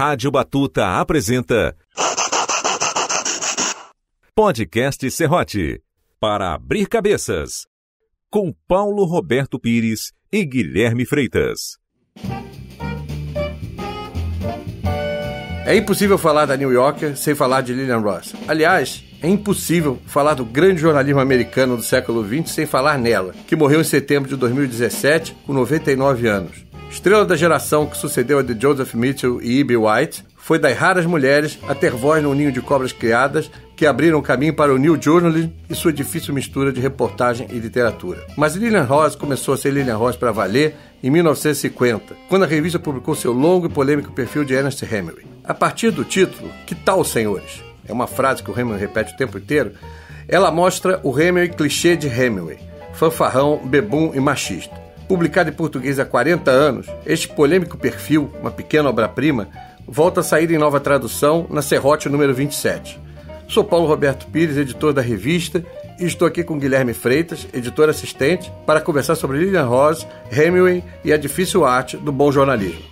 Rádio Batuta apresenta. Podcast Serrote. Para abrir cabeças. Com Paulo Roberto Pires e Guilherme Freitas. É impossível falar da New Yorker sem falar de Lillian Ross. Aliás, é impossível falar do grande jornalismo americano do século XX sem falar nela, que morreu em setembro de 2017 com 99 anos. Estrela da geração que sucedeu a de Joseph Mitchell e E.B. White, foi das raras mulheres a ter voz num ninho de cobras criadas que abriram caminho para o New Journalism e sua difícil mistura de reportagem e literatura. Mas Lillian Ross começou a ser Lillian Ross para valer em 1950, quando a revista publicou seu longo e polêmico perfil de Ernest Hemingway. A partir do título, Que Tal, Senhores? É uma frase que o Hemingway repete o tempo inteiro. Ela mostra o Hemingway clichê de Hemingway, fanfarrão, bebum e machista. Publicado em português há 40 anos, este polêmico perfil, uma pequena obra-prima, volta a sair em nova tradução na Serrote número 27. Sou Paulo Roberto Pires, editor da revista, e estou aqui com Guilherme Freitas, editor assistente, para conversar sobre Lillian Rose, Hemingway e a difícil arte do bom jornalismo.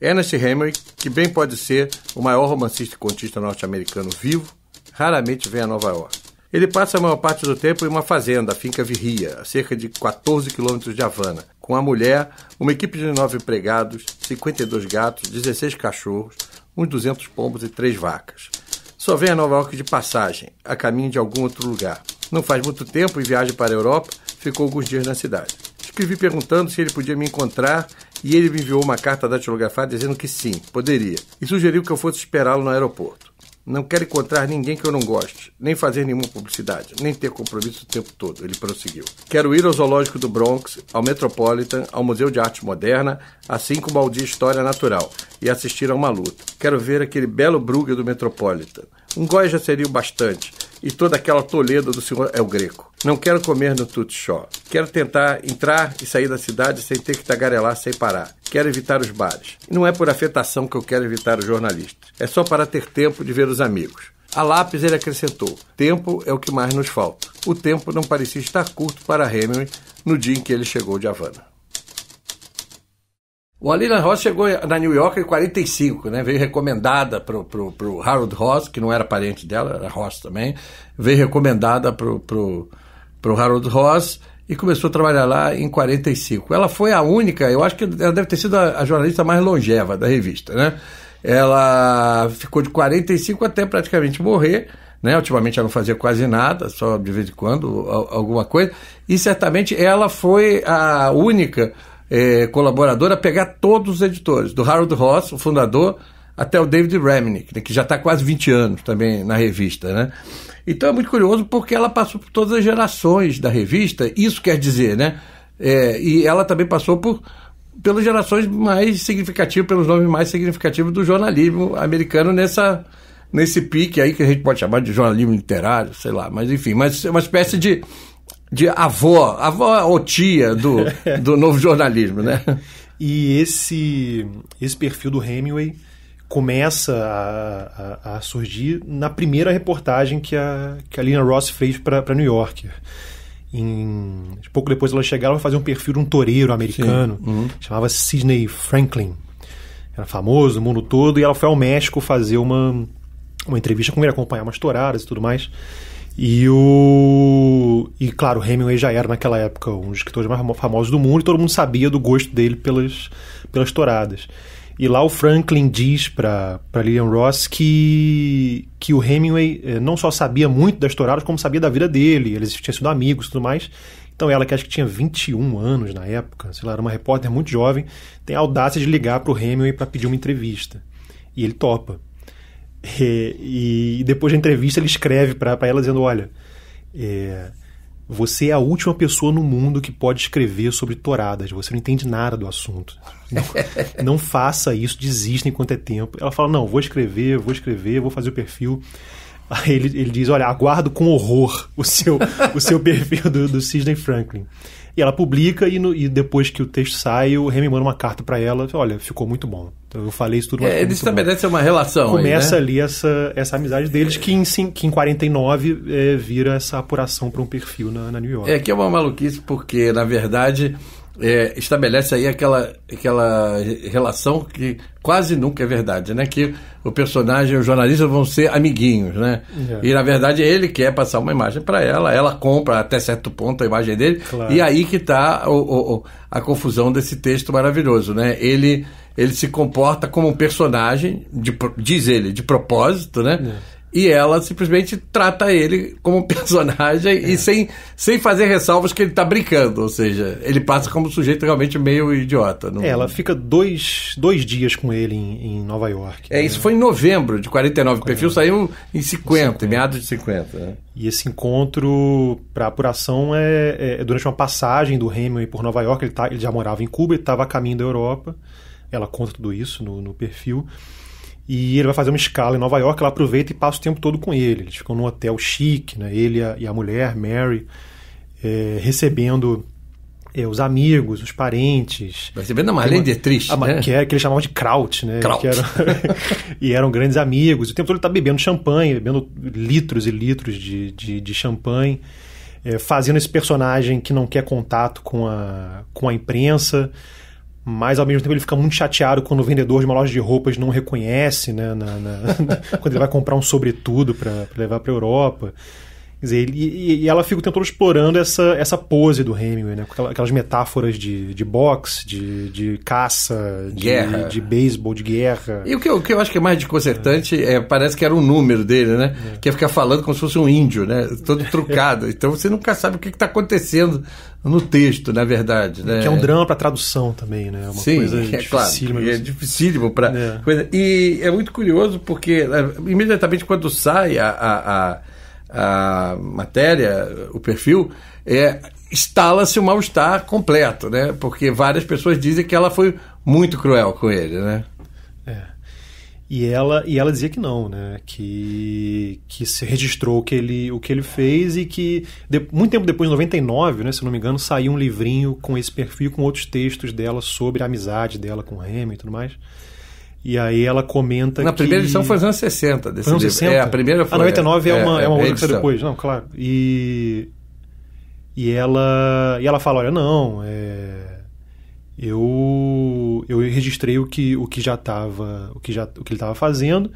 Ernest Hemingway, que bem pode ser o maior romancista e contista norte-americano vivo, raramente vem a Nova York. Ele passa a maior parte do tempo em uma fazenda, finca Virria, a cerca de 14 quilômetros de Havana, com a mulher, uma equipe de nove empregados, 52 gatos, 16 cachorros, uns 200 pombos e três vacas. Só vem a Nova York de passagem, a caminho de algum outro lugar. Não faz muito tempo, em viagem para a Europa, ficou alguns dias na cidade. Escrevi perguntando se ele podia me encontrar e ele me enviou uma carta datilografada dizendo que sim, poderia, e sugeriu que eu fosse esperá-lo no aeroporto. Não quero encontrar ninguém que eu não goste, nem fazer nenhuma publicidade, nem ter compromisso o tempo todo, ele prosseguiu. Quero ir ao Zoológico do Bronx, ao Metropolitan, ao Museu de Arte Moderna, assim como ao de História Natural, e assistir a uma luta. Quero ver aquele belo Brugge do Metropolitan. Um goi já seria o bastante, e toda aquela Toledo do senhor é o greco. Não quero comer no tutxó. Quero tentar entrar e sair da cidade sem ter que tagarelar sem parar. Quero evitar os bares. E não é por afetação que eu quero evitar os jornalistas. É só para ter tempo de ver os amigos. A lápis ele acrescentou: Tempo é o que mais nos falta. O tempo não parecia estar curto para Hemingway no dia em que ele chegou de Havana. O Alina Ross chegou na New York em 45, né? Veio recomendada pro, pro, pro Harold Ross, que não era parente dela, era Ross também. Veio recomendada pro, pro, pro Harold Ross e começou a trabalhar lá em 45. Ela foi a única, eu acho que ela deve ter sido a, a jornalista mais longeva da revista, né? Ela ficou de 45 até praticamente morrer, né? Ultimamente ela não fazia quase nada, só de vez em quando alguma coisa. E certamente ela foi a única eh, colaborador a pegar todos os editores, do Harold Ross, o fundador, até o David Remnick, né, que já está quase 20 anos também na revista. Né? Então é muito curioso porque ela passou por todas as gerações da revista, isso quer dizer, né? É, e ela também passou por pelas gerações mais significativas, pelos nomes mais significativos do jornalismo americano nessa, nesse pique aí que a gente pode chamar de jornalismo literário, sei lá, mas enfim, mas é uma espécie de de avó, avó ou tia do, do novo jornalismo, né? E esse, esse perfil do Hemingway começa a, a, a, surgir na primeira reportagem que a, que a Lina Ross fez para New York. Em, pouco depois ela chegar, ela vai fazer um perfil de um toureiro americano, uhum. chamava Sidney Franklin. Era famoso no mundo todo e ela foi ao México fazer uma, uma entrevista com ele, acompanhar umas touradas e tudo mais. E o. E claro, Hemingway já era naquela época um dos escritores mais famosos do mundo e todo mundo sabia do gosto dele pelas, pelas touradas. E lá o Franklin diz para Lillian Ross que, que o Hemingway eh, não só sabia muito das touradas, como sabia da vida dele, eles tinham sido amigos e tudo mais. Então ela, que acho que tinha 21 anos na época, sei lá, era uma repórter muito jovem, tem a audácia de ligar para o Hemingway para pedir uma entrevista. E ele topa. E, e depois da entrevista ele escreve para ela dizendo: Olha, é, você é a última pessoa no mundo que pode escrever sobre toradas, você não entende nada do assunto. Não, não faça isso, desista enquanto é tempo. Ela fala: Não, vou escrever, vou escrever, vou fazer o perfil. Aí ele, ele diz: Olha, aguardo com horror o seu, o seu perfil do, do Sidney Franklin. E ela publica e, no, e, depois que o texto sai, o Remy manda uma carta para ela. Olha, ficou muito bom. Então, eu falei isso tudo. É, eles estabelecem uma relação. Começa aí, né? ali essa, essa amizade deles que em, que em 49 é, eh, vira essa apuração para um perfil na, na New York. É que é uma maluquice porque, na verdade, é, estabelece aí aquela, aquela relação que quase nunca é verdade, né? Que o personagem e o jornalista vão ser amiguinhos, né? É. E na verdade ele quer passar uma imagem para ela, ela compra até certo ponto a imagem dele, claro. e aí que está a confusão desse texto maravilhoso, né? Ele ele se comporta como um personagem, de, diz ele, de propósito, né? É e ela simplesmente trata ele como personagem é. e sem, sem fazer ressalvas que ele está brincando, ou seja, ele passa como um sujeito realmente meio idiota. Não... É, ela fica dois, dois dias com ele em, em Nova York. É, né? isso foi em novembro de 49, o perfil saiu em 50, 50. meados de 50. Né? E esse encontro para apuração é, é, é, durante uma passagem do Hemingway por Nova York, ele, tá, ele já morava em Cuba, ele estava a caminho da Europa, ela conta tudo isso no, no perfil e ele vai fazer uma escala em Nova York, ela aproveita e passa o tempo todo com ele. Eles ficam num hotel chique, né? ele e a mulher, Mary, é, recebendo é, os amigos, os parentes. Recebendo a Marlene uma, triste, a, ah, né? Que, era, que eles chamavam de Kraut, né? Kraut. e eram grandes amigos. O tempo todo ele está bebendo champanhe, bebendo litros e litros de, de, de champanhe. É, fazendo esse personagem que não quer contato com a, com a imprensa, mas ao mesmo tempo ele fica muito chateado quando o vendedor de uma loja de roupas não reconhece, né? Na, na, quando ele vai comprar um sobretudo para levar para a Europa. Quer dizer, ele, e, e, ela fica o tempo todo explorando essa, essa pose do Hemingway, né? Com aquelas metáforas de, de boxe, de, de caça, de, de, de beisebol, de guerra. E o que, eu, o que eu acho que é mais desconcertante é, é parece que era um número dele, né? É. Que é ficar falando como se fosse um índio, né? Todo trucado. então você nunca sabe o que está acontecendo no texto, na verdade. Né? Que é um drama para tradução também, né? É uma Sim, coisa é difícil, Claro, é dificílimo para. É. E é muito curioso porque é, imediatamente quando sai a, a, a a matéria, o perfil, é, instala-se o mal-estar completo, né? Porque várias pessoas dizem que ela foi muito cruel com ele, né? É. E ela, e ela dizia que não, né? Que, que se registrou o que ele, o que ele fez e que, de, muito tempo depois, em 99, né, se não me engano, saiu um livrinho com esse perfil, com outros textos dela sobre a amizade dela com o Remy e tudo mais. E aí ela comenta Na que... primeira edição foi nos anos 60 desse foi 60? É, a primeira ah, foi. A 99 é, é uma, é, é uma outra que foi depois, não, claro. E, e, ela, e ela fala, olha, não, é, eu eu registrei o que, o que já estava o que já o que ele estava fazendo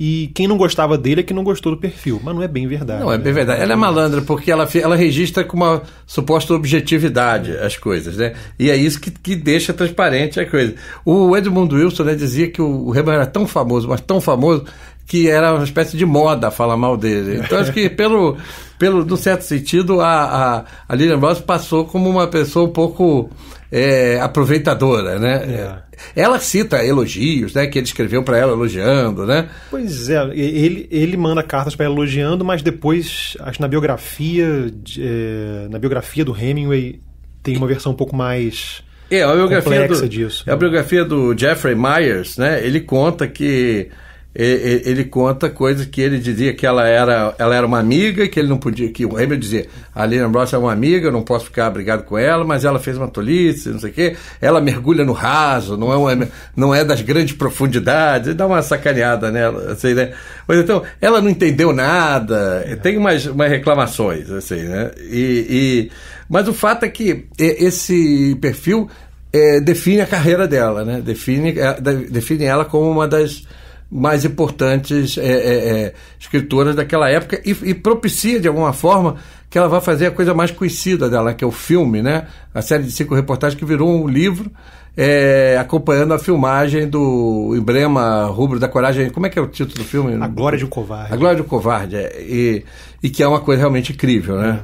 e quem não gostava dele é que não gostou do perfil. Mas não é bem verdade. Não, é né? bem verdade. Ela é malandra porque ela, ela registra com uma suposta objetividade as coisas, né? E é isso que, que deixa transparente a coisa. O Edmundo Wilson né, dizia que o Reba era tão famoso, mas tão famoso, que era uma espécie de moda falar mal dele. Então acho que pelo, pelo num certo sentido a, a, a Lilian Ross passou como uma pessoa um pouco é, aproveitadora, né? É. Ela cita elogios, né? Que ele escreveu para ela elogiando, né? Pois é, ele, ele manda cartas para ela elogiando, mas depois, acho na biografia, de, é, na biografia do Hemingway tem uma versão um pouco mais é, a biografia complexa do, disso. É a biografia do Jeffrey Myers, né? Ele conta que ele conta coisas que ele dizia que ela era, ela era uma amiga, que ele não podia, que o Hamilton dizia, a Lina Bross é uma amiga, eu não posso ficar brigado com ela, mas ela fez uma tolice, não sei o quê, ela mergulha no raso, não é, uma, não é das grandes profundidades, dá uma sacaneada nela, assim, né? Mas então, ela não entendeu nada, tem umas, umas reclamações, assim, né? E, e, mas o fato é que esse perfil é, define a carreira dela, né? Define, eh, define ela como uma das mais importantes é, é, é, escritoras daquela época e, e, propicia, de alguma forma, que ela vá fazer a coisa mais conhecida dela, que é o filme, né? A série de cinco reportagens que virou um livro é, acompanhando a filmagem do emblema Rubro da Coragem. Como é que é o título do filme? A Glória de um Covarde. A Glória de um Covarde. É, e, e que é uma coisa realmente incrível, né?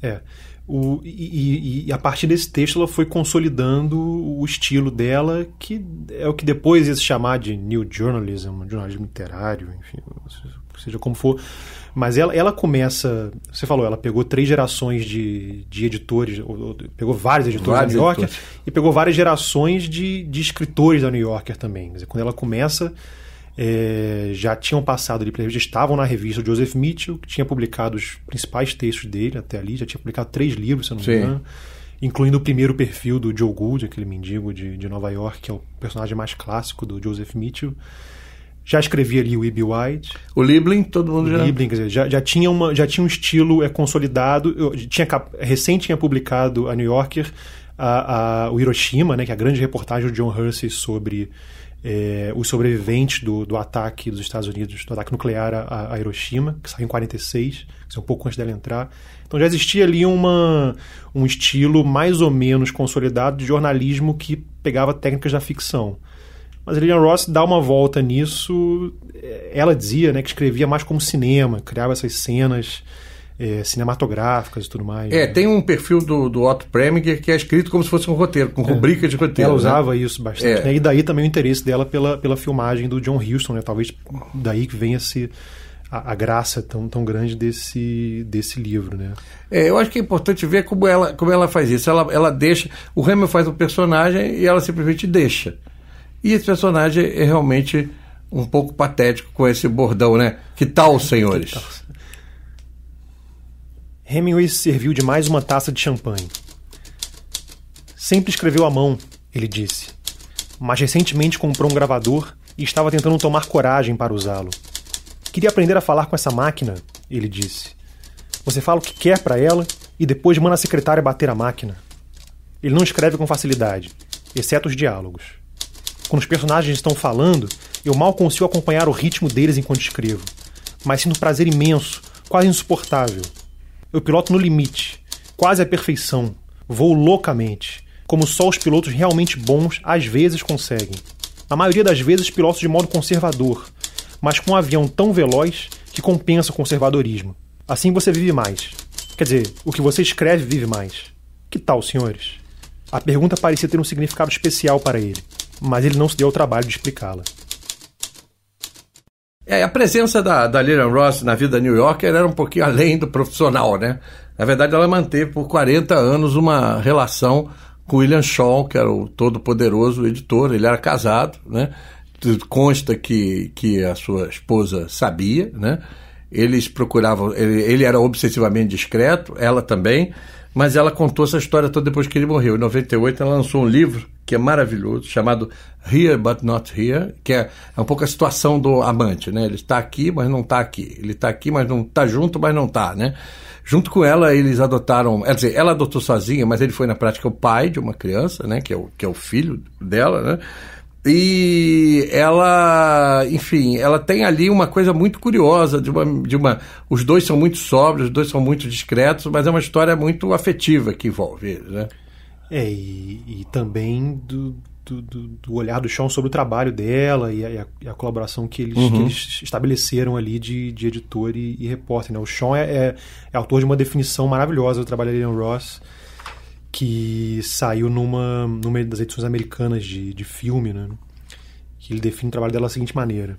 É. é. O, e, e, e, a partir desse texto ela foi consolidando o estilo dela, que é o que depois ia se chamar de new journalism, jornalismo literário, enfim, seja como for. Mas ela, ela começa, você falou, ela pegou três gerações de, de editores, ou, ou, pegou vários editores vários da New Yorker editores. e pegou várias gerações de, de escritores da New Yorker também. Quer dizer, quando ela começa é, já tinham passado ali pela revista, estavam na revista Joseph Mitchell, que tinha publicado os principais textos dele até ali, já tinha publicado três livros, se eu não me engano, incluindo o primeiro perfil do Joe Gould, aquele mendigo de, de Nova York, que é o personagem mais clássico do Joseph Mitchell. Já escrevia ali o E.B. White. O Liebling, todo mundo o já... Liebling, quer dizer, já, já, tinha uma, já tinha um estilo é, consolidado. Eu, tinha, recém tinha publicado a New Yorker a, a, o Hiroshima, né, que é a grande reportagem do John Hersey sobre é, os sobreviventes do, do ataque dos Estados Unidos, do ataque nuclear a, a Hiroshima, que saiu em 46, um pouco antes dela entrar. Então já existia ali uma, um estilo mais ou menos consolidado de jornalismo que pegava técnicas da ficção. Mas a Lillian Ross dá uma volta nisso. É, ela dizia né, que escrevia mais como cinema, criava essas cenas é, cinematográficas e tudo mais. É, né? tem um perfil do, do Otto Preminger que é escrito como se fosse um roteiro, com é. rubrica de roteiro. Ela né? usava né? isso bastante, é. né? E daí também o interesse dela pela, pela filmagem do John Huston, né? Talvez daí que venha se... A, a, graça tão, tão grande desse, desse livro, né? É, eu acho que é importante ver como ela, como ela faz isso. Ela, ela deixa... O Hamilton faz um personagem e ela simplesmente deixa. E esse personagem é realmente um pouco patético com esse bordão, né? Que tal, senhores? Que tal? Hemingway se serviu de mais uma taça de champanhe. Sempre escreveu à mão, ele disse, mas recentemente comprou um gravador e estava tentando tomar coragem para usá-lo. Queria aprender a falar com essa máquina, ele disse. Você fala o que quer para ela e depois manda a secretária bater a máquina. Ele não escreve com facilidade, exceto os diálogos. Quando os personagens estão falando, eu mal consigo acompanhar o ritmo deles enquanto escrevo, mas sinto um prazer imenso, quase insuportável, eu piloto no limite, quase à perfeição. Vou loucamente, como só os pilotos realmente bons às vezes conseguem. A maioria das vezes, piloto de modo conservador, mas com um avião tão veloz que compensa o conservadorismo. Assim você vive mais. Quer dizer, o que você escreve vive mais. Que tal, senhores? A pergunta parecia ter um significado especial para ele, mas ele não se deu ao trabalho de explicá-la. É, a presença da, da Lillian Ross na vida New Yorker era um pouquinho além do profissional, né? Na verdade, ela manteve por 40 anos uma relação com William Shaw, que era o todo-poderoso editor. Ele era casado, né? Consta que, que a sua esposa sabia, né? Eles procuravam, ele, ele era obsessivamente discreto, ela também, mas ela contou essa história toda depois que ele morreu. Em 98, ela lançou um livro que é maravilhoso, chamado Here But Not Here, que é, é um pouco a situação do amante, né? Ele está aqui, mas não está aqui. Ele está aqui, mas não está junto, mas não está, né? Junto com ela, eles adotaram, quer dizer, ela adotou sozinha, mas ele foi na prática o pai de uma criança, né? Que é o, que é o filho dela, né? E ela, enfim, ela tem ali uma coisa muito curiosa de uma, de uma. Os dois são muito sóbrios, os dois são muito discretos, mas é uma história muito afetiva que envolve eles, né? É, e, e também do, do, do, olhar do chão sobre o trabalho dela e a, e a colaboração que eles, uhum. que eles, estabeleceram ali de, de editor e, e repórter. Né? O Sean é, é, é, autor de uma definição maravilhosa do trabalho da Lillian Ross, que saiu numa, numa das edições americanas de, de filme, né? que ele define o trabalho dela da seguinte maneira.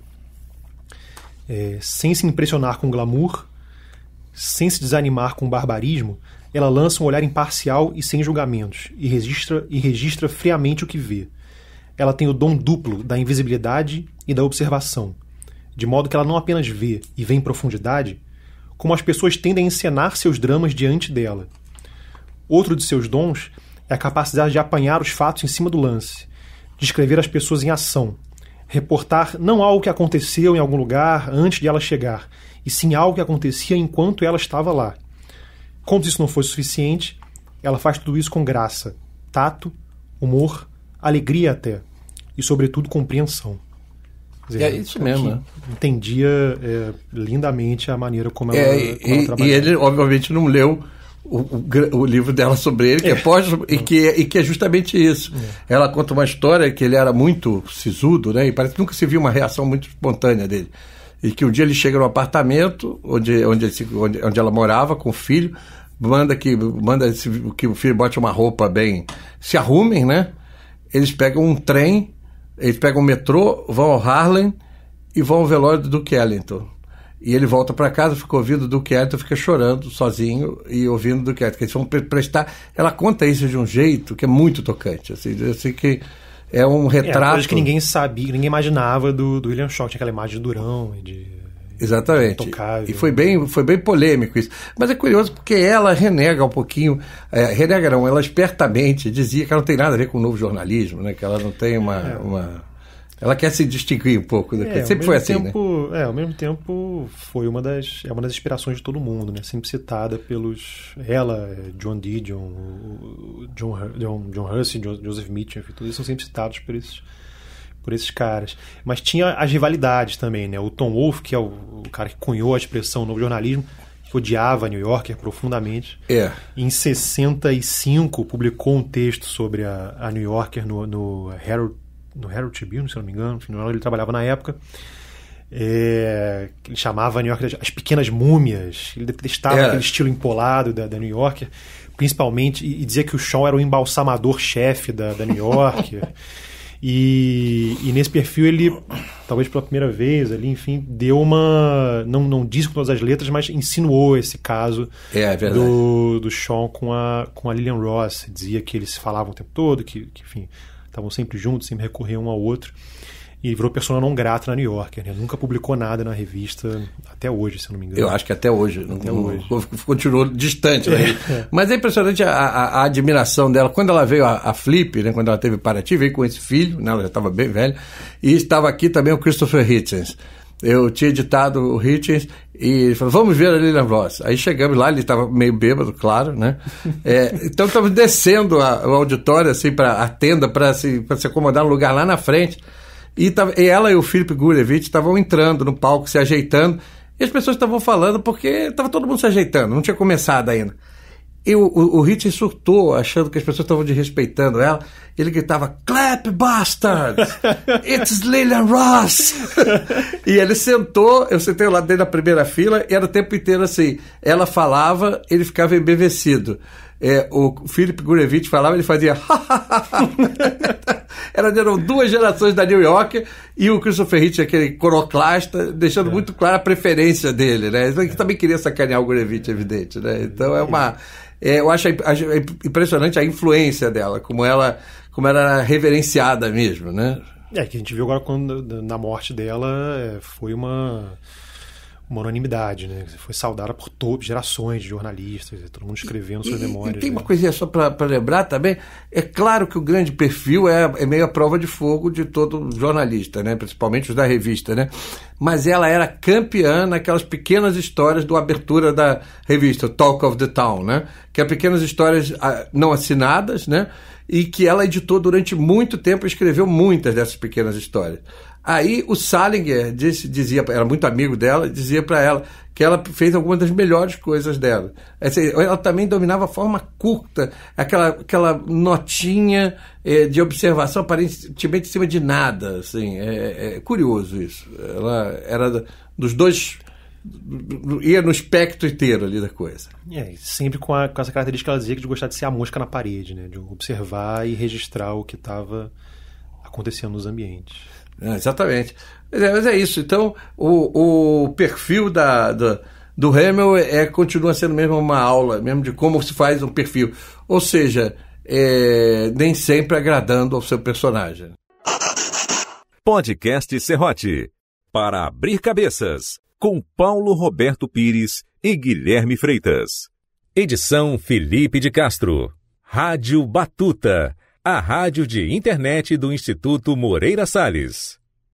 É, sem se impressionar com glamour, sem se desanimar com barbarismo, ela lança um olhar imparcial e sem julgamentos, e registra, e registra friamente o que vê. Ela tem o dom duplo da invisibilidade e da observação, de modo que ela não apenas vê e vê em profundidade, como as pessoas tendem a encenar seus dramas diante dela. Outro de seus dons é a capacidade de apanhar os fatos em cima do lance, descrever as pessoas em ação, reportar não algo que aconteceu em algum lugar antes de ela chegar, e sim algo que acontecia enquanto ela estava lá. Como se isso não fosse suficiente, ela faz tudo isso com graça, tato, humor, alegria até, e sobretudo compreensão. Dizer, é isso mesmo. Né? Entendia é, lindamente a maneira como ela, é, como ela e, trabalhava. E ele, obviamente, não leu o, o, o, livro dela sobre ele, que é, é pós, e, que, é, e que é justamente isso. É. Ela conta uma história que ele era muito sisudo, né? E parece que nunca se viu uma reação muito espontânea dele. E que um dia ele chega no apartamento onde, onde, onde, onde ela morava com o filho, manda que manda esse, que o filho bote uma roupa bem, se arrumem, né? Eles pegam um trem, eles pegam um metrô, vão ao Harlem e vão ao velório do Kellington. E ele volta para casa, fica ouvindo do Kellington, fica chorando sozinho e ouvindo do Kellington. Eles vão prestar. Ela conta isso de um jeito que é muito tocante, assim, assim que é um é, retrato. É, coisa que ninguém sabia, ninguém imaginava do, do William tinha aquela imagem de Durão e de. Exatamente. E foi bem, foi bem polêmico isso. Mas é curioso porque ela renega um pouquinho, é, renega não, ela espertamente dizia que ela não tem nada a ver com o novo jornalismo, né? que ela não tem uma, é. uma ela quer se distinguir um pouco daquilo. Né? É, Sempre foi assim, né? tempo, né? É, ao mesmo tempo foi uma das, é uma das inspirações de todo mundo, né? Sempre citada pelos... Ela, é, John Didion, John, John, John Hussey, Joseph Mitchell, todos são sempre citados por esses, por esses caras. Mas tinha as rivalidades também, né? O Tom Wolfe, que é o, o cara que cunhou a expressão novo jornalismo, que odiava New Yorker é, profundamente. É. Em 65, publicou um texto sobre a, a New Yorker no, no Herald no Herald Tribune, se não me engano, no ele trabalhava na época. É, ele chamava New York as pequenas múmias, ele detestava é. aquele estilo empolado da, da New York, principalmente, e, e dizia que o Sean era o embalsamador-chefe da, da New York. E, e, nesse perfil ele, talvez pela primeira vez ali, enfim, deu uma. Não, não disse com todas as letras, mas insinuou esse caso é, é do, do Sean com a, com a Lillian Ross. Dizia que eles se falavam o tempo todo, que, que enfim, estavam sempre juntos, sempre recorriam um ao outro. E virou persona não grata na New Yorker, né? Nunca publicou nada na revista, até hoje, se eu não me engano. Eu acho que até hoje. Até não, hoje. Continuou distante. Né? É. Mas é impressionante a, a, a, admiração dela. Quando ela veio a, a, Flip, né? quando ela teve Paraty, veio com esse filho, né? ela já estava bem velha. E estava aqui também o Christopher Hitchens. Eu tinha editado o Hitchens e ele falou, vamos ver a Lilian Ross. Aí chegamos lá, ele estava meio bêbado, claro, né? É, então estamos descendo a, o auditório, assim, para a tenda, para se, se acomodar no lugar lá na frente. E, tava, e ela e o Felipe Gurevich estavam entrando no palco, se ajeitando. E as pessoas estavam falando porque estava todo mundo se ajeitando, não tinha começado ainda. E o, o, o Hit surtou, achando que as pessoas estavam desrespeitando ela. Ele gritava: Clap, bastard! It's Lillian Ross! e ele sentou, eu sentei lá dentro da primeira fila, e era o tempo inteiro assim. Ela falava, ele ficava embevecido. É, o Philip Gurevich falava, ele fazia. Elas eram duas gerações da New York e o Christopher Hitch, aquele coroclasta deixando é. muito clara a preferência dele, né? Ele também queria sacanear o Gurevich, evidente, né? Então é uma. É, eu acho a, a, impressionante a influência dela, como ela, como ela era reverenciada mesmo, né? É, que a gente viu agora quando, na morte dela, é, foi uma uma unanimidade, né? Foi saudada por todos, gerações de jornalistas, né? todo mundo escrevendo suas memórias. E tem né? uma coisinha só para lembrar também. É claro que o grande perfil é, é meio a prova de fogo de todo jornalista, né? Principalmente os da revista, né? Mas ela era campeã naquelas pequenas histórias do abertura da revista Talk of the Town, né? Que é pequenas histórias ah, não assinadas, né? E que ela editou durante muito tempo, escreveu muitas dessas pequenas histórias. Aí o Salinger disse, dizia, era muito amigo dela, dizia para ela que ela fez algumas das melhores coisas dela. Ela também dominava a forma curta, aquela, aquela notinha eh, de observação aparentemente em cima de nada. Assim, é, é, é curioso isso. Ela era dos dois ia no espectro inteiro ali da coisa. É, sempre com, a, com essa característica que ela dizia de gostar de ser a mosca na parede, né? De observar e registrar o que estava acontecendo nos ambientes. É, exatamente. Mas é, mas é, isso. Então, o, o perfil da, da do Hamel é, é, continua sendo mesmo uma aula, mesmo de como se faz um perfil. Ou seja, é, nem sempre agradando ao seu personagem. Podcast Serrote. Para abrir cabeças, com Paulo Roberto Pires e Guilherme Freitas. Edição Felipe de Castro. Rádio Batuta a rádio de internet do Instituto Moreira Salles.